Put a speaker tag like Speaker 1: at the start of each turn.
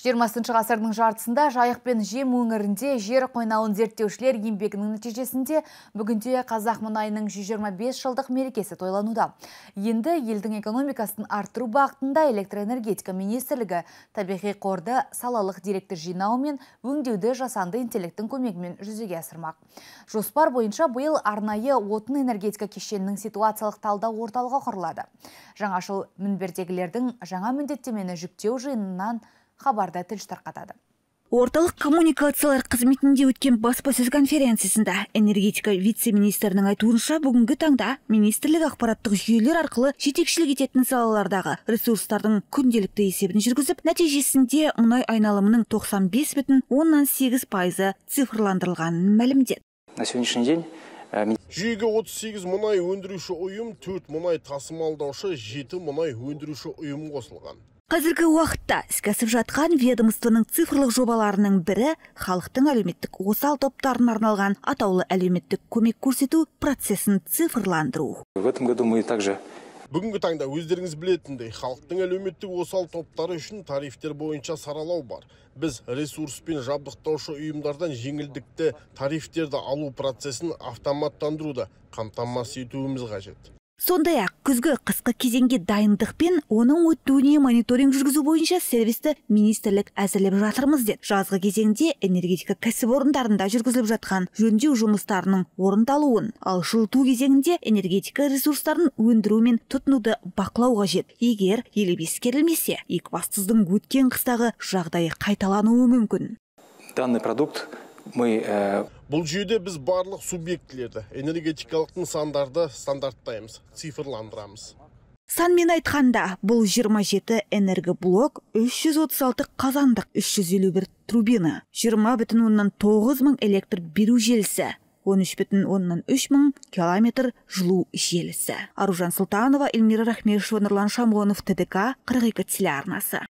Speaker 1: 20 ғасырдың жартысында жайық пен жем өңірінде жер қойнауын зерттеушілер еңбегінің нәтижесінде бүгінде қазақ мұнайының 125 жылдық мерекесі тойлануда. Енді елдің экономикасын арттыру бағытында электроэнергетика министрлігі табиғи қорды салалық директор жинау мен өңдеуді жасанды интеллекттің көмегімен жүзеге асырмақ. Жоспар бойынша биыл арнайы отын энергетика кешенінің ситуациялық талдау орталығы құрылады. Жаңашыл мінбердегілердің жаңа міндеттемені жүктеу жиынынан хабарда тілші тарқатады
Speaker 2: орталық коммуникациялар қызметінде өткен баспасөз конференциясында энергетика вице министрінің айтуынша бүгінгі таңда министрлік ақпараттық жүйелер арқылы жетекшілік ететін салалардағы ресурстардың күнделікті есебін жүргізіп нәтижесінде мұнай айналымының 95 бүтін оннан сегіз пайызы цифрландырылғанын мәлімдеді
Speaker 3: на сегодняшний день э, жүйеге 38 мұнай өндіруші ұйым 4 мұнай тасымалдаушы 7 мұнай өндіруші ұйым қосылған
Speaker 2: қазіргі уақытта іске асып жатқан ведомствоның цифрлық жобаларының бірі халықтың әлеуметтік осал топтарына арналған атаулы әлеуметтік көмек көрсету процесін цифрландыру
Speaker 3: бүгінгі таңда өздеріңіз білетіндей халықтың әлеуметтік осал топтары үшін тарифтер бойынша саралау бар біз ресурспен жабдықтаушы ұйымдардан жеңілдікті тарифтерді алу процесін автоматтандыруды қамтамасыз етуіміз қажет
Speaker 2: сондай ақ күзгі қысқы кезеңге дайындық пен оның өтуіне мониторинг жүргізу бойынша сервисті министрлік әзірлеп жатырмыз деді жазғы кезеңде энергетика кәсіпорындарында жүргізіліп жатқан жөндеу жұмыстарының орындалуын ал жылыту кезеңінде энергетика ресурстарын өндіру мен тұтынуды бақылау қажет егер елеп ескерілмесе екібастұздың өткен қыстағы жағдайы қайталануы мүмкін
Speaker 3: данный продукт мы э, бұл жүйеде біз барлық субъектілерді энергетикалық нысандарды стандарттаймыз цифрландырамыз
Speaker 2: санмен айтқанда бұл 27 энергоблок 336 қазандық 351 трубина жиырма бүтін оннан тоғыз мың электр беру желісі үш бүтін оннан үш мың километр жылу желісі аружан сұлтанова эльмира рахмешова нұрлан шамғонов тдк қырық екі телеарнасы